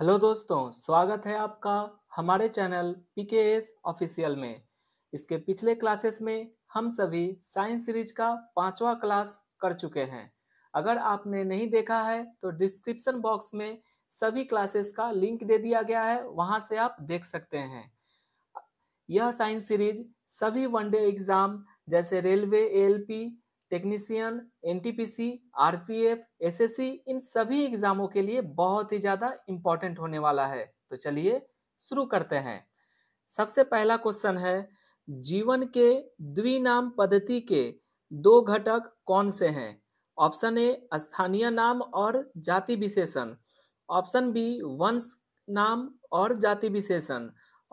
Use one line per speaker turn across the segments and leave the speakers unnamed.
hello दोस्तों स्वागत है आपका हमारे channel P K S official में इसके पिछले क्लासेस में हम सभी साइंस सीरीज का पांचवा क्लास कर चुके हैं अगर आपने नहीं देखा है तो डिस्क्रिप्शन बॉक्स में सभी क्लासेस का लिंक दे दिया गया है वहां से आप देख सकते हैं यह साइंस सीरीज सभी वनडे एग्जाम जैसे railway ALP technician NTPC RPF SSC इन सभी एग्जामों के लिए बहुत ही ज़्यादा इंपॉर्टेंट होने वाला है तो चलिए शुरू करते हैं सबसे पहला क्वेश्चन है जीवन के द्विनाम पद्धति के दो घटक कौन से हैं ऑप्शन ए स्थानीय नाम और जाति विशेषण ऑप्शन बी वंश नाम और जाति विशेषण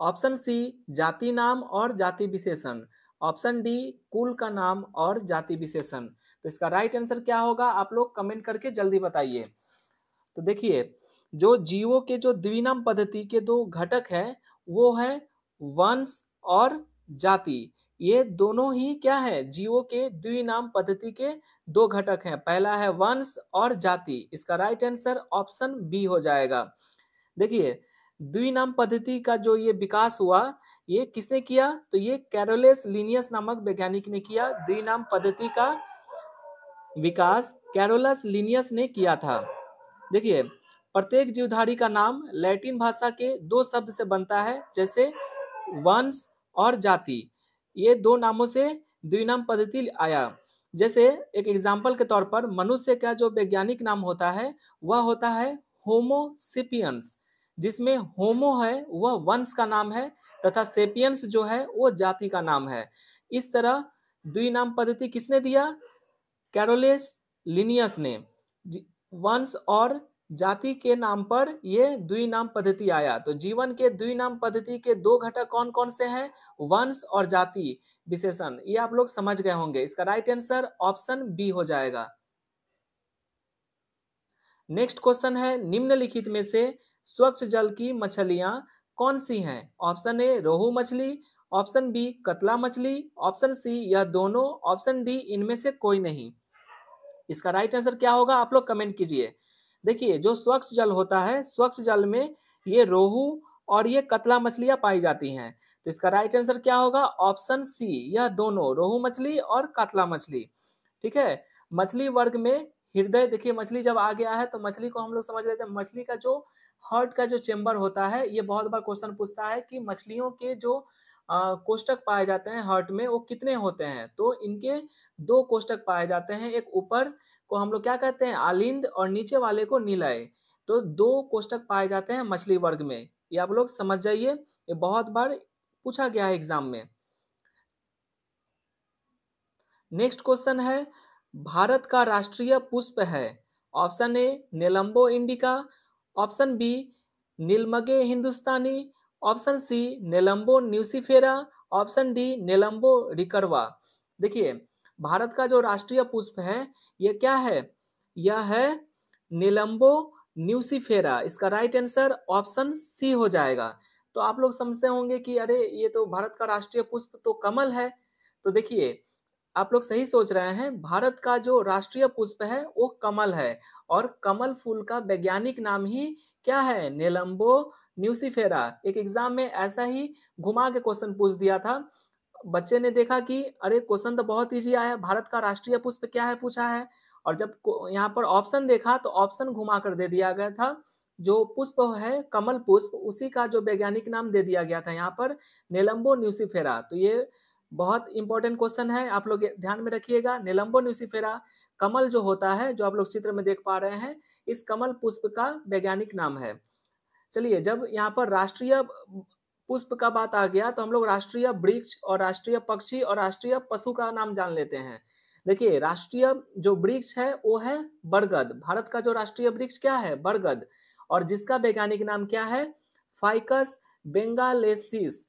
ऑप्शन सी जाति नाम और जाति विशेषण ऑप्शन डी कुल का नाम और जाति विशेषण तो इसका राइट आंसर क्या होगा आप लोग कमेंट करके जल्दी बताइए तो देखिए जो जीवो के जो द्विनाम पद्धति के दो घटक है वो है वंश और जाति ये दोनों ही क्या है जीवो के द्विनाम पद्धति के दो घटक हैं पहला है वंश और जाति इसका राइट आंसर ऑप्शन बी हो जाएगा देखिए द्विनाम पद्धति का जो ये विकास हुआ ये किसने किया तो ये कैरोलेस लिनियस नामक वैज्ञानिक ने किया द्विनाम पद्धति का विकास कैरोलस लिनियस ने किया था देखिए प्रत्येक जीवधारी का नाम लैटिन भाषा के दो शब्द से बनता है जैसे वंश और जाति ये दो नामों से द्विनाम पद्धति आया जैसे एक एग्जाम्पल के तौर पर मनुष्य का जो वैज्ञानिक नाम होता है वह होता है होमोसिपियंस जिसमें होमो है वह वंश का नाम है तथा सेपियंस जो है वो जाति का नाम है इस तरह द्वि नाम पद्धति किसने दिया कैरोलेस लिनियस ने वंश और जाति के नाम पर यह द्वि नाम पद्धति आया तो जीवन के द्वि नाम पद्धति के दो घटक कौन कौन से हैं वंश और जाति विशेषण ये आप लोग समझ गए होंगे इसका राइट आंसर ऑप्शन बी हो जाएगा नेक्स्ट क्वेश्चन है निम्नलिखित में से स्वच्छ जल की मछलियां कौन सी हैं ऑप्शन ए रोहू मछली ऑप्शन बी कतला मछली ऑप्शन सी यह दोनों ऑप्शन डी इनमें से कोई नहीं इसका राइट आंसर क्या होगा आप लोग कमेंट कीजिए देखिए जो स्वच्छ जल होता है स्वच्छ जल में ये रोहू और ये कतला मछलियां पाई जाती हैं तो इसका राइट आंसर क्या होगा ऑप्शन सी यह दोनों रोहू मछली और कतला मछली ठीक है मछली वर्ग में हृदय देखिए मछली जब आ गया है तो मछली को हम लोग समझ लेते हैं मछली का जो हर्ट का जो चेम्बर होता है ये बहुत बार क्वेश्चन पूछता है कि मछलियों के जो कोष्टक पाए जाते हैं हर्ट में वो कितने होते हैं तो इनके दो कोष्टक पाए जाते हैं एक ऊपर को हम लोग क्या कहते हैं आलिंद और नीचे वाले को नीलय तो दो कोष्टक पाए जाते हैं मछली वर्ग में ये आप लोग समझ जाइए ये बहुत बार पूछा गया है एग्जाम में नेक्स्ट क्वेश्चन है भारत का राष्ट्रीय पुष्प है option A Nelumbo indica option B नीलमगे हिंदुस्तानी option C Nelumbo nucifera option D Nelumbo रिकरवा देखिए भारत का जो राष्ट्रीय पुष्प है यह क्या है यह है नीलम्बो न्यूसीफेरा इसका राइट आंसर ऑप्शन सी हो जाएगा तो आप लोग समझते होंगे कि अरे ये तो भारत का राष्ट्रीय पुष्प तो कमल है तो देखिए आप लोग सही सोच रहे हैं भारत का जो राष्ट्रीय पुष्प है वो कमल है और कमल फूल का वैज्ञानिक नाम ही क्या है नेलम्बो न्यूसीफेरा एक एग्जाम में ऐसा ही घुमा के क्वेश्चन पूछ दिया था बच्चे ने देखा कि अरे क्वेश्चन तो बहुत ईजी आया भारत का राष्ट्रीय पुष्प क्या है पूछा है और जब यहाँ पर ऑप्शन देखा तो ऑप्शन घुमा कर दे दिया गया था जो पुष्प है कमल पुष्प उसी का जो वैज्ञानिक नाम दे दिया गया था यहाँ पर नेलम्बो न्यूसीफेरा तो ये बहुत इंपॉर्टेंट क्वेश्चन है आप लोग ध्यान में रखिएगा नेलम्बो न्यूसीफेरा कमल जो होता है जो आप लोग चित्र में देख पा रहे हैं इस कमल पुष्प का वैज्ञानिक नाम है चलिए जब यहाँ पर राष्ट्रीय पुष्प का बात आ गया तो हम लोग राष्ट्रीय वृक्ष और राष्ट्रीय पक्षी और राष्ट्रीय पशु का नाम जान लेते हैं देखिए राष्ट्रीय जो वृक्ष है वो है बरगद भारत का जो राष्ट्रीय वृक्ष क्या है बरगद और जिसका वैज्ञानिक नाम क्या है फाइकस बेंगालेसिस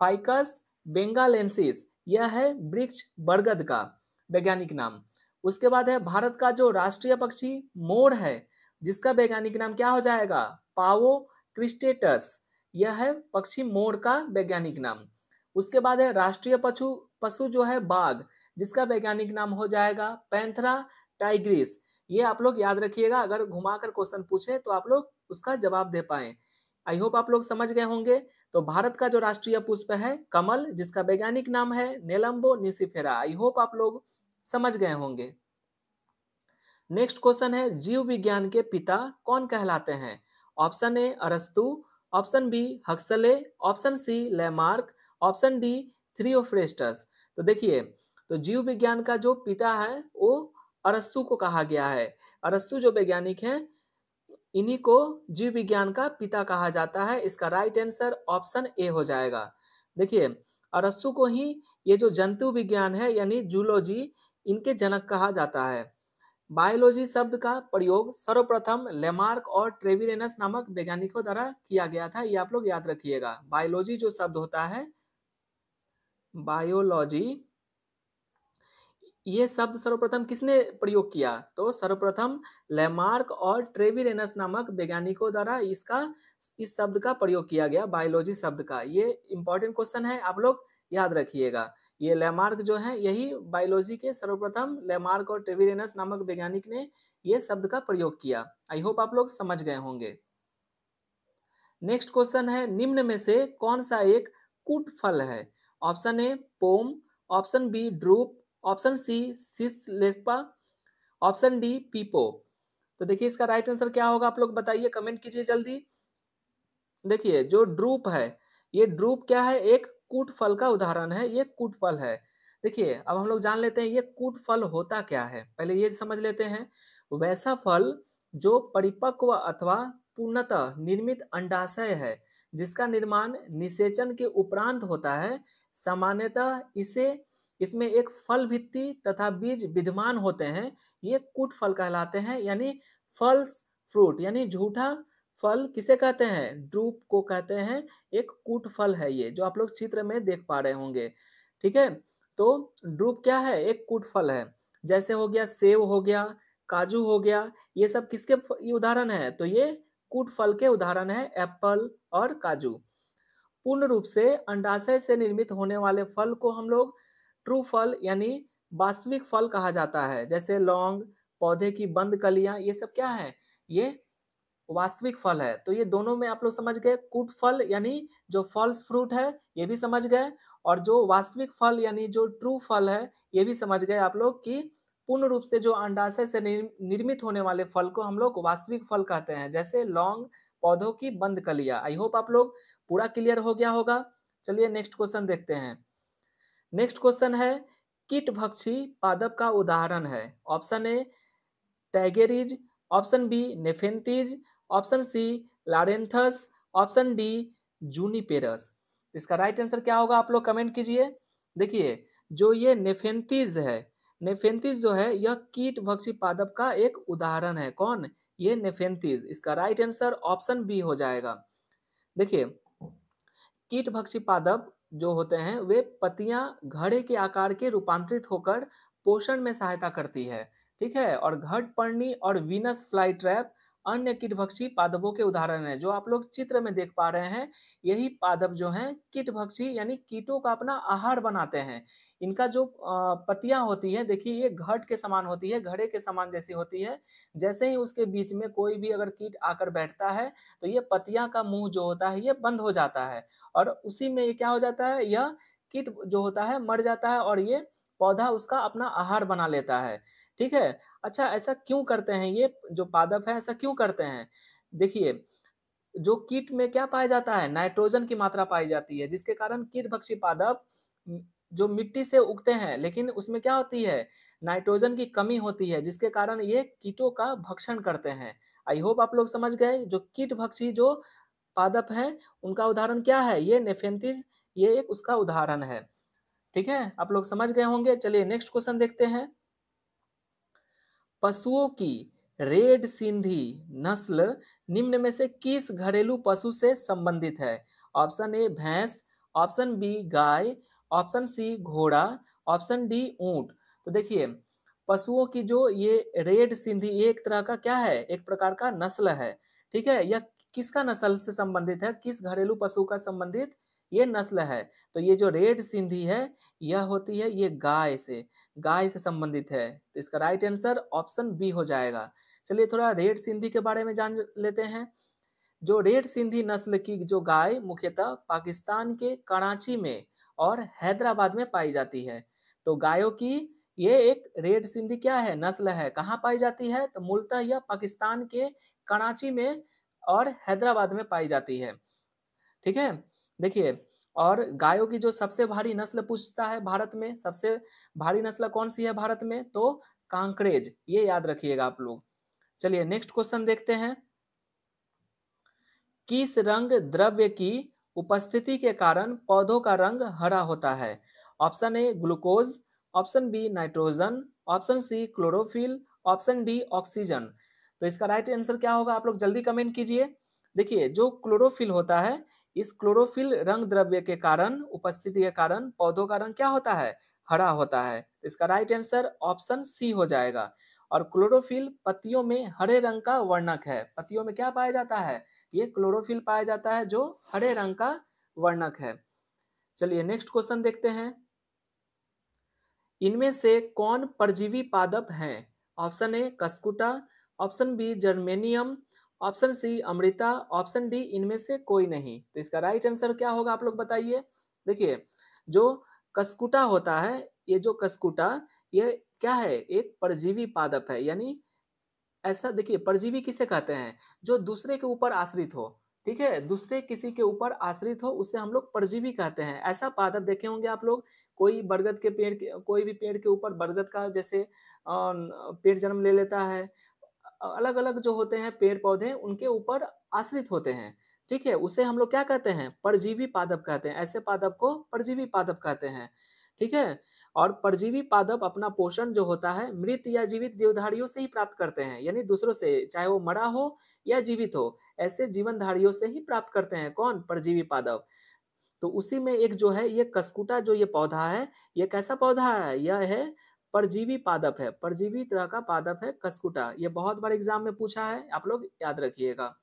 फाइकस बेंगालेंसिस यह है वृक्ष बरगद का वैज्ञानिक नाम उसके बाद है भारत का जो राष्ट्रीय पक्षी मोर है जिसका वैज्ञानिक नाम क्या हो जाएगा पावो क्रिस्टेटस यह है पक्षी मोर का वैज्ञानिक नाम उसके बाद है राष्ट्रीय पशु पशु जो है बाघ जिसका वैज्ञानिक नाम हो जाएगा पैंथरा टाइग्रिस ये आप लोग याद रखिएगा अगर घुमा कर क्वेश्चन पूछे तो आप लोग उसका जवाब दे पाए आई होप आप लोग समझ गए होंगे तो भारत का जो राष्ट्रीय पुष्प है कमल जिसका वैज्ञानिक नाम है नेलम्बो निसिफेरा आई होप आप लोग समझ गए होंगे नेक्स्ट क्वेश्चन है जीव विज्ञान के पिता कौन कहलाते हैं ऑप्शन ए अरस्तु option B Huxley option C Lamarck option D Theophrastus तो देखिए तो जीव विज्ञान का जो पिता है वो अरस्तु को कहा गया है अरस्तु जो वैज्ञानिक है इन्हीं को जीव विज्ञान का पिता कहा जाता है इसका राइट आंसर ऑप्शन ए हो जाएगा देखिए अरस्तु को ही ये जो जंतु विज्ञान है यानी जूलॉजी इनके जनक कहा जाता है बायोलॉजी शब्द का प्रयोग सर्वप्रथम लेमार्क और ट्रेविलेनस नामक वैज्ञानिकों द्वारा किया गया था ये आप लोग याद रखिएगा बायोलॉजी जो शब्द होता है बायोलॉजी ये शब्द सर्वप्रथम किसने प्रयोग किया तो सर्वप्रथम लेमार्क और ट्रेविलेनस नामक वैज्ञानिकों द्वारा इसका इस शब्द का प्रयोग किया गया बायोलॉजी शब्द का ये इंपॉर्टेंट क्वेश्चन है आप लोग याद रखिएगा ये लेमार्क जो है यही बायोलॉजी के सर्वप्रथम लेमार्क और टेविरेनस नामक वैज्ञानिक ने ये शब्द का प्रयोग किया आई होप आप लोग समझ गए होंगे नेक्स्ट क्वेश्चन है निम्न में से कौन सा एक कूट फल है option A pome option B drupe option C सिसलेस्पा ऑप्शन डी पीपो तो देखिए इसका राइट आंसर क्या होगा आप लोग बताइए कमेंट कीजिए जल्दी देखिए जो ड्रूप है ये ड्रूप क्या है एक कूट फल का उदाहरण है ये कूट फल है देखिए अब हम लोग जान लेते हैं ये कूट फल होता क्या है पहले ये समझ लेते हैं वैसा फल जो परिपक्व अथवा पूर्णतः निर्मित अंडाशय है जिसका निर्माण निषेचन के उपरांत होता है सामान्यतः इसे इसमें एक फल भित्ति तथा बीज विद्यमान होते हैं ये कूट फल कहलाते हैं यानी फल्स फ्रूट यानी झूठा फल किसे कहते हैं ड्रूप को कहते हैं एक कूट फल है ये जो आप लोग चित्र में देख पा रहे होंगे ठीक है तो ड्रूप क्या है एक कूट फल है जैसे हो गया सेब हो गया काजू हो गया ये सब किसके उदाहरण है तो ये कूट फल के उदाहरण है एप्पल और काजू पूर्ण रूप से अंडाशय से निर्मित होने वाले फल को हम लोग ट्रू फल यानी वास्तविक फल कहा जाता है जैसे लौंग पौधे की बंद कलियां ये सब क्या है ये वास्तविक फल है तो ये दोनों में आप लोग समझ गए कूट फल यानी जो फॉल्स फ्रूट है ये भी समझ गए और जो वास्तविक फल यानी जो ट्रू फल है ये भी समझ गए आप लोग कि पूर्ण रूप से जो अंडाशय से निर्मित होने वाले फल को हम लोग वास्तविक फल कहते हैं जैसे लौंग पौधों की बंद कलिया आई होप आप लोग पूरा क्लियर हो गया होगा चलिए नेक्स्ट क्वेश्चन देखते हैं नेक्स्ट क्वेश्चन है कीट भक्षी पादप का उदाहरण है ऑप्शन ए टैगेरिज option B Nepenthes option C Loranthus option D Juniperus इसका राइट आंसर क्या होगा आप लोग कमेंट कीजिए देखिए जो ये नेफेंथिस है नेफेंथिस जो है यह कीट भक्षी पादप का एक उदाहरण है कौन ये नेफेंथिस इसका राइट आंसर ऑप्शन बी हो जाएगा देखिए कीट भक्षी पादप जो होते हैं वे पत्तियां घड़े के आकार के रूपांतरित होकर पोषण में सहायता करती है ठीक है और घट पर्णी और वीनस फ्लाई ट्रैप अन्य कीटभक्षी पादपों के उदाहरण है जो आप लोग चित्र में देख पा रहे हैं यही पादप जो हैं कीटभक्षी यानी कीटों का अपना आहार बनाते हैं इनका जो पतियां होती है देखिए ये घट के समान होती है घड़े के समान जैसी होती है जैसे ही उसके बीच में कोई भी अगर कीट आकर बैठता है तो ये पतिया का मुंह जो होता है ये बंद हो जाता है और उसी में ये क्या हो जाता है यह कीट जो होता है मर जाता है और ये पौधा उसका अपना आहार बना लेता है ठीक है अच्छा ऐसा क्यों करते हैं ये जो पादप है ऐसा क्यों करते हैं देखिए जो कीट में क्या पाया जाता है नाइट्रोजन की मात्रा पाई जाती है जिसके कारण कीट भक्षी पादप जो मिट्टी से उगते हैं लेकिन उसमें क्या होती है नाइट्रोजन की कमी होती है जिसके कारण ये कीटों का भक्षण करते हैं आई होप आप लोग समझ गए जो कीट भक्षी जो पादप हैं उनका उदाहरण क्या है ये नेफेंथिस ये एक उसका उदाहरण है ठीक है आप लोग समझ गए होंगे चलिए नेक्स्ट क्वेश्चन देखते हैं पशुओं की रेड सिंधी नस्ल निम्न में से किस घरेलू पशु से संबंधित है ऑप्शन ए भैंस ऑप्शन बी गाय ऑप्शन सी घोड़ा ऑप्शन डी ऊंट तो देखिए पशुओं की जो ये रेड सिंधी एक तरह का क्या है एक प्रकार का नस्ल है ठीक है यह किसका नस्ल से संबंधित है किस घरेलू पशु का संबंधित ये नस्ल है तो ये जो रेड सिंधी है यह होती है ये गाय से गाय से संबंधित है तो इसका राइट आंसर ऑप्शन बी हो जाएगा चलिए थोड़ा रेड सिंधी के बारे में जान लेते हैं जो रेड सिंधी नस्ल की जो गाय मुख्यतः पाकिस्तान के कराची में और हैदराबाद में पाई जाती है तो गायों की ये एक रेड सिंधी क्या है नस्ल है कहाँ पाई जाती है तो मूलतः यह पाकिस्तान के कराची में और हैदराबाद में पाई जाती है ठीक है देखिए और गायों की जो सबसे भारी नस्ल पूछता है भारत में सबसे भारी नस्ल कौन सी है भारत में तो कांकरेज ये याद रखिएगा आप लोग चलिए नेक्स्ट क्वेश्चन देखते हैं किस रंग द्रव्य की उपस्थिति के कारण पौधों का रंग हरा होता है option A glucose option B nitrogen option C chlorophyll option D oxygen तो इसका राइट आंसर क्या होगा आप लोग जल्दी कमेंट कीजिए देखिए जो क्लोरोफिल होता है इस क्लोरोफिल रंग द्रव्य के कारण उपस्थिति के कारण पौधों का रंग क्या होता है हरा होता है तो इसका राइट आंसर ऑप्शन सी हो जाएगा और क्लोरोफिल पत्तियों में हरे रंग का वर्णक है पत्तियों में क्या पाया जाता है ये क्लोरोफिल पाया जाता है जो हरे रंग का वर्णक है चलिए नेक्स्ट क्वेश्चन देखते हैं इनमें से कौन परजीवी पादप हैं option A Cuscuta option B germanium option C अमृता ऑप्शन डी इनमें से कोई नहीं तो इसका राइट आंसर क्या होगा आप लोग बताइए देखिए जो कस्कुटा होता है ये जो कस्कुटा ये क्या है एक परजीवी पादप है यानी ऐसा देखिए परजीवी किसे कहते हैं जो दूसरे के ऊपर आश्रित हो ठीक है दूसरे किसी के ऊपर आश्रित हो उसे हम लोग परजीवी कहते हैं ऐसा पादप देखे होंगे आप लोग कोई बरगद के पेड़ के कोई भी पेड़ के ऊपर बरगद का जैसे पेड़ जन्म ले लेता है अलग अलग जो होते हैं पेड़ पौधे उनके ऊपर आश्रित होते हैं ठीक है उसे हम लोग क्या कहते हैं परजीवी पादप कहते हैं ऐसे पादप को परजीवी पादप कहते हैं ठीक है और परजीवी पादप अपना पोषण जो होता है मृत या जीवित जीवधारियों से ही प्राप्त करते हैं यानी दूसरों से चाहे वो मरा हो या जीवित हो ऐसे जीवनधारियों से ही प्राप्त करते हैं कौन परजीवी पादप तो उसी में एक जो है ये कसकुटा जो ये पौधा है ये कैसा पौधा है यह है परजीवी पादप है परजीवी तरह का पादप है कस्कुटा ये बहुत बार एग्जाम में पूछा है आप लोग याद रखिएगा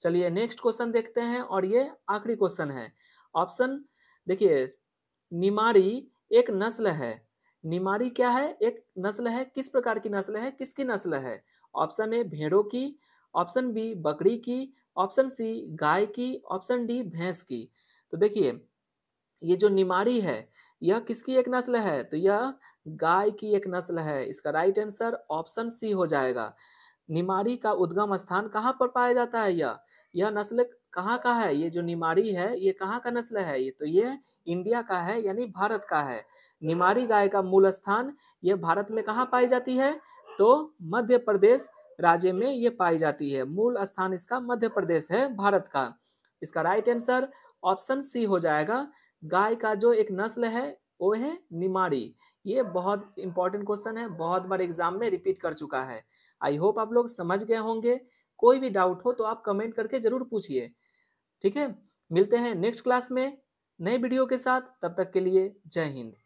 चलिए नेक्स्ट क्वेश्चन देखते हैं और ये आखिरी क्वेश्चन है ऑप्शन देखिए निमारी एक नस्ल है निमारी क्या है एक नस्ल है किस प्रकार की नस्ल है किसकी नस्ल है ऑप्शन ए भेड़ों की ऑप्शन बी बकरी की ऑप्शन सी गाय की ऑप्शन डी भैंस की तो देखिए ये जो निमारी है यह किसकी एक नस्ल है तो यह गाय की एक नस्ल है इसका राइट आंसर ऑप्शन सी हो जाएगा निमारी का उद्गम स्थान कहाँ पर पाया जाता है यह यह नस्ल कहाँ का है ये जो निमारी है ये कहाँ का नस्ल है ये तो ये इंडिया का है यानी भारत का है निमारी गाय का मूल स्थान ये भारत में कहाँ पाई जाती है तो मध्य प्रदेश राज्य में ये पाई जाती है मूल स्थान इसका मध्य प्रदेश है भारत का इसका राइट आंसर ऑप्शन सी हो जाएगा गाय का जो एक नस्ल है वो है निमारी ये बहुत इंपॉर्टेंट क्वेश्चन है बहुत बार एग्जाम में रिपीट कर चुका है आई होप आप लोग समझ गए होंगे कोई भी डाउट हो तो आप कमेंट करके जरूर पूछिए ठीक है मिलते हैं नेक्स्ट क्लास में नए वीडियो के साथ तब तक के लिए जय हिंद